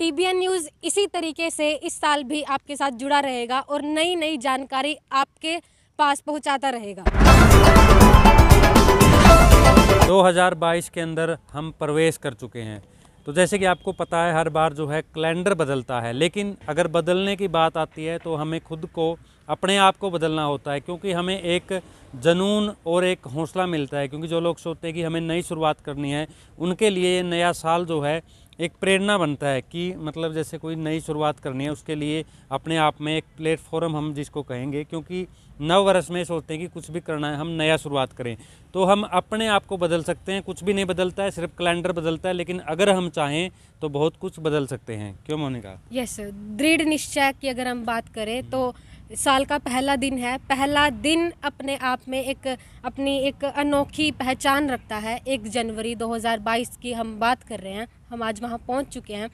TBN news इसी तरीके से इस साल भी आपके साथ जुड़ा रहेगा और नई नई जानकारी आपके पास पहुंचाता रहेगा 2022 के अंदर हम प्रवेश कर चुके हैं तो जैसे कि आपको पता है हर बार जो है कैलेंडर बदलता है लेकिन अगर बदलने की बात आती है तो हमें खुद को अपने आप को बदलना होता है क्योंकि हमें एक जनून और एक हौसला मिलता है क्योंकि जो लोग सोचते हैं कि हमें नई शुरुआत करनी है उनके लिए नया साल जो है एक प्रेरणा बनता है कि मतलब जैसे कोई नई शुरुआत करनी है उसके लिए अपने आप में एक प्लेटफॉर्म हम जिसको कहेंगे क्योंकि नव वर्ष में सोचते हैं कि कुछ भी करना है हम नया शुरुआत करें तो हम अपने आप को बदल सकते हैं कुछ भी नहीं बदलता है सिर्फ कैलेंडर बदलता है लेकिन अगर हम चाहें तो बहुत कुछ बदल सकते हैं क्यों मोनिका यस दृढ़ निश्चय की अगर हम बात करें तो साल का पहला दिन है पहला दिन अपने आप में एक अपनी एक अनोखी पहचान रखता है एक जनवरी 2022 की हम बात कर रहे हैं हम आज वहाँ पहुँच चुके हैं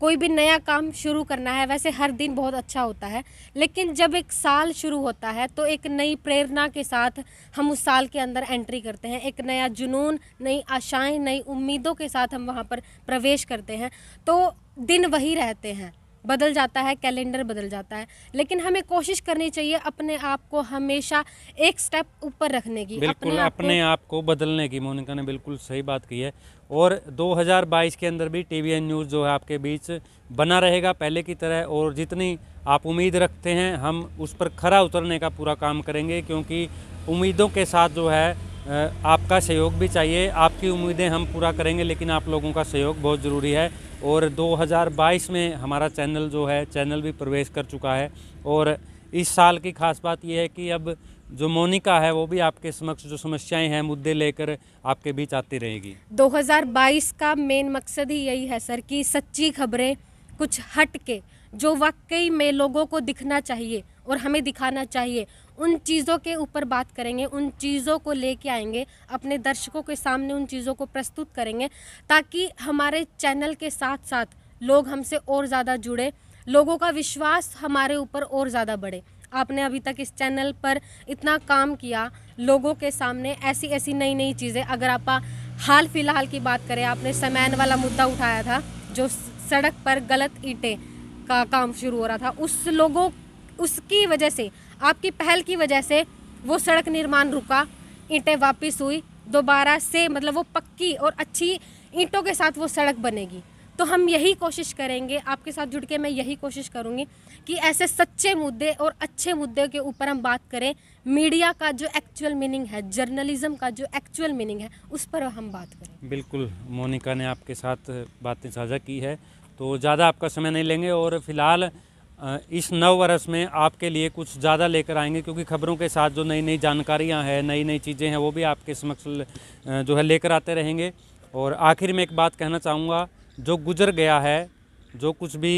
कोई भी नया काम शुरू करना है वैसे हर दिन बहुत अच्छा होता है लेकिन जब एक साल शुरू होता है तो एक नई प्रेरणा के साथ हम उस साल के अंदर एंट्री करते हैं एक नया जुनून नई आशाएं नई उम्मीदों के साथ हम वहाँ पर प्रवेश करते हैं तो दिन वही रहते हैं बदल जाता है कैलेंडर बदल जाता है लेकिन हमें कोशिश करनी चाहिए अपने आप को हमेशा एक स्टेप ऊपर रखने की बिल्कुल अपने, अपने आप को बदलने की मोनिका ने बिल्कुल सही बात की है और 2022 के अंदर भी टी न्यूज़ जो है आपके बीच बना रहेगा पहले की तरह और जितनी आप उम्मीद रखते हैं हम उस पर खरा उतरने का पूरा काम करेंगे क्योंकि उम्मीदों के साथ जो है आपका सहयोग भी चाहिए आपकी उम्मीदें हम पूरा करेंगे लेकिन आप लोगों का सहयोग बहुत ज़रूरी है और 2022 में हमारा चैनल जो है चैनल भी प्रवेश कर चुका है और इस साल की खास बात यह है कि अब जो मोनिका है वो भी आपके समक्ष जो समस्याएं हैं मुद्दे लेकर आपके बीच आती रहेगी 2022 का मेन मकसद ही यही है सर कि सच्ची खबरें कुछ हट के जो वाकई में लोगों को दिखना चाहिए और हमें दिखाना चाहिए उन चीज़ों के ऊपर बात करेंगे उन चीज़ों को लेके आएंगे अपने दर्शकों के सामने उन चीज़ों को प्रस्तुत करेंगे ताकि हमारे चैनल के साथ साथ लोग हमसे और ज़्यादा जुड़े लोगों का विश्वास हमारे ऊपर और ज़्यादा बढ़े आपने अभी तक इस चैनल पर इतना काम किया लोगों के सामने ऐसी ऐसी नई नई चीज़ें अगर आप हाल फिलहाल की बात करें आपने समैन वाला मुद्दा उठाया था जो सड़क पर गलत ईंटें का काम शुरू हो रहा था उस लोगों उसकी वजह से आपकी पहल की वजह से वो सड़क निर्माण रुका ईंटें वापस हुई दोबारा से मतलब वो पक्की और अच्छी ईंटों के साथ वो सड़क बनेगी तो हम यही कोशिश करेंगे आपके साथ जुड़ के मैं यही कोशिश करूँगी कि ऐसे सच्चे मुद्दे और अच्छे मुद्दे के ऊपर हम बात करें मीडिया का जो एक्चुअल मीनिंग है जर्नलिज्म का जो एक्चुअल मीनिंग है उस पर हम बात करें बिल्कुल मोनिका ने आपके साथ बातें साझा की है तो ज़्यादा आपका समय नहीं लेंगे और फिलहाल इस नव वर्ष में आपके लिए कुछ ज़्यादा लेकर आएंगे क्योंकि खबरों के साथ जो नई नई जानकारियाँ हैं नई नई चीज़ें हैं वो भी आपके समक्ष जो है लेकर आते रहेंगे और आखिर में एक बात कहना चाहूँगा जो गुजर गया है जो कुछ भी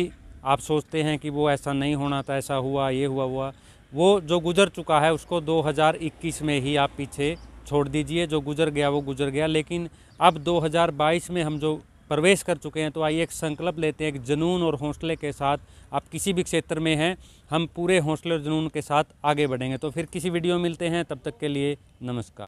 आप सोचते हैं कि वो ऐसा नहीं होना था ऐसा हुआ ये हुआ हुआ वो जो गुजर चुका है उसको 2021 में ही आप पीछे छोड़ दीजिए जो गुजर गया वो गुजर गया लेकिन अब 2022 में हम जो प्रवेश कर चुके हैं तो आइए एक संकल्प लेते हैं एक जुनून और हौसले के साथ आप किसी भी क्षेत्र में हैं हम पूरे हौसले और जुनून के साथ आगे बढ़ेंगे तो फिर किसी वीडियो में मिलते हैं तब तक के लिए नमस्कार